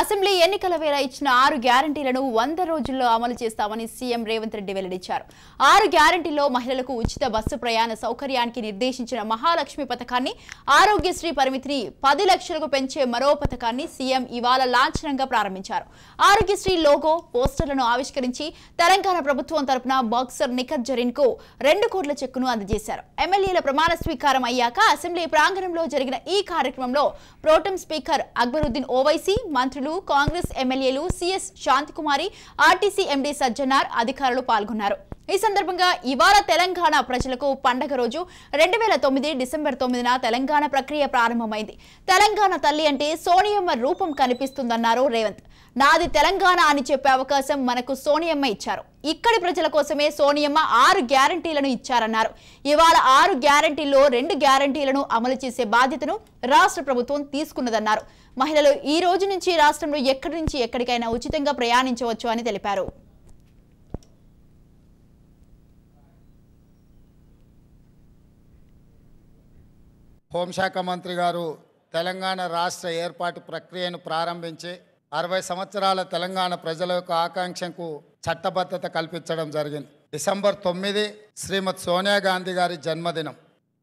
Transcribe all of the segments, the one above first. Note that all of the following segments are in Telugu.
అసెంబ్లీ ఎన్నికల వేళ ఇచ్చిన ఆరు గ్యారంటీలను వంద రోజుల్లో అమలు చేస్తామని సీఎం రేవంత్ రెడ్డి వెల్లడించారు ఆరు గ్యారంటీలో మహిళలకు ఉచిత బస్సు ప్రయాణ సౌకర్యానికి నిర్దేశించిన మహాలక్ష్మి పథకాన్ని ఆరోగ్యశ్రీ పరిమితిని పది లక్షలకు పెంచే మరో పథకాన్ని సీఎం ఇవాళ లాంఛనంగా ప్రారంభించారు ఆరోగ్యశ్రీ లోగో పోస్టర్లను ఆవిష్కరించి తెలంగాణ ప్రభుత్వం తరపున బాక్సర్ నిఖత్ జరీన్ కు రెండు కోట్ల చెక్కును అందజేశారు ఎమ్మెల్యేల ప్రమాణ స్వీకారం అయ్యాక అసెంబ్లీ ప్రాంగణంలో జరిగిన ఈ కార్యక్రమంలో ప్రోటం స్పీకర్ అక్బరుద్దీన్ ఓవైసీ మంత్రులు నాయకులు కాంగ్రెస్ ఎమ్మెల్యేలు CS Shantikumari RTC MD Sajjanar అధికారులు పాల్గొన్నారు ఈ సందర్భంగా ఇవాళ తెలంగాణ ప్రజలకు పండగ రోజు రెండు వేల తొమ్మిది డిసెంబర్ తొమ్మిదిన తెలంగాణ ప్రక్రియ ప్రారంభమైంది తెలంగాణ తల్లి అంటే సోనియమ్మ రూపం కనిపిస్తుందన్నారు రేవంత్ నాది తెలంగాణ అని చెప్పే అవకాశం మనకు సోనియమ్మ ఇచ్చారు ఇక్కడి ప్రజల కోసమే సోనియమ్మ ఆరు గ్యారంటీలను ఇచ్చారన్నారు ఇవాళ ఆరు గ్యారంటీల్లో రెండు గ్యారంటీలను అమలు చేసే బాధ్యతను రాష్ట్ర ప్రభుత్వం తీసుకున్నదన్నారు మహిళలు ఈ రోజు నుంచి రాష్ట్రంలో ఎక్కడి నుంచి ఎక్కడికైనా ఉచితంగా ప్రయాణించవచ్చు అని తెలిపారు హోంశాఖ మంత్రి గారు తెలంగాణ రాష్ట్ర ఏర్పాటు ప్రక్రియను ప్రారంభించి అరవై సంవత్సరాల తెలంగాణ ప్రజల యొక్క ఆకాంక్షకు చట్టబద్ధత కల్పించడం జరిగింది డిసెంబర్ తొమ్మిది శ్రీమతి సోనియా గాంధీ గారి జన్మదినం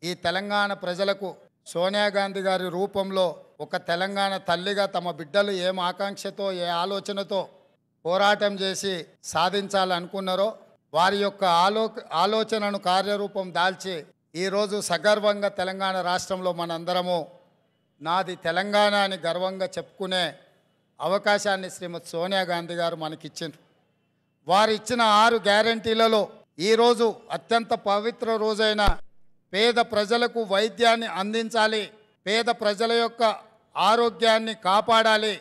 ఈ తెలంగాణ ప్రజలకు సోనియా గాంధీ గారి రూపంలో ఒక తెలంగాణ తల్లిగా తమ బిడ్డలు ఏం ఆకాంక్షతో ఏ ఆలోచనతో పోరాటం చేసి సాధించాలనుకున్నారో వారి యొక్క ఆలో ఆలోచనను కార్యరూపం దాల్చి ఈరోజు సగర్వంగా తెలంగాణ రాష్ట్రంలో మనందరము నాది తెలంగాణ అని గర్వంగా చెప్పుకునే అవకాశాన్ని శ్రీమతి సోనియా గాంధీ గారు మనకిచ్చింది వారు ఇచ్చిన ఆరు గ్యారంటీలలో ఈరోజు అత్యంత పవిత్ర రోజైన పేద ప్రజలకు వైద్యాన్ని అందించాలి పేద ప్రజల యొక్క ఆరోగ్యాన్ని కాపాడాలి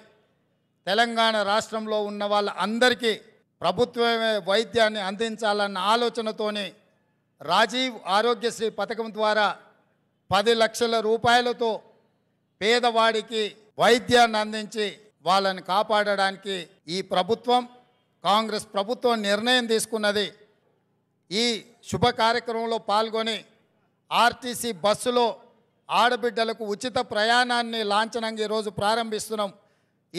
తెలంగాణ రాష్ట్రంలో ఉన్న వాళ్ళందరికీ ప్రభుత్వమే వైద్యాన్ని అందించాలన్న ఆలోచనతోని రాజీవ్ ఆరోగ్యశ్రీ పథకం ద్వారా పది లక్షల రూపాయలతో పేదవాడికి వైద్యాన్ని అందించి వాళ్ళని కాపాడడానికి ఈ ప్రభుత్వం కాంగ్రెస్ ప్రభుత్వం నిర్ణయం తీసుకున్నది ఈ శుభ కార్యక్రమంలో పాల్గొని ఆర్టీసీ బస్సులో ఆడబిడ్డలకు ఉచిత ప్రయాణాన్ని లాంఛనంగా ఈరోజు ప్రారంభిస్తున్నాం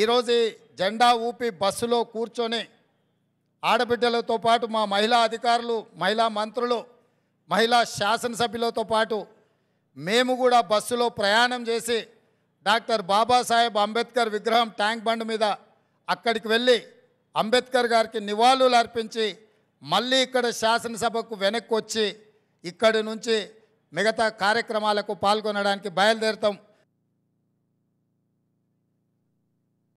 ఈరోజు జెండా ఊపి బస్సులో కూర్చొని ఆడబిడ్డలతో పాటు మా మహిళా అధికారులు మహిళా మంత్రులు మహిళా శాసనసభ్యులతో పాటు మేము కూడా బస్సులో ప్రయాణం చేసి డాక్టర్ బాబాసాహెబ్ అంబేద్కర్ విగ్రహం ట్యాంక్ బండ్ మీద అక్కడికి వెళ్ళి అంబేద్కర్ గారికి నివాళులు అర్పించి మళ్ళీ ఇక్కడ శాసనసభకు వెనక్కి వచ్చి ఇక్కడి నుంచి మిగతా కార్యక్రమాలకు పాల్గొనడానికి బయలుదేరుతాం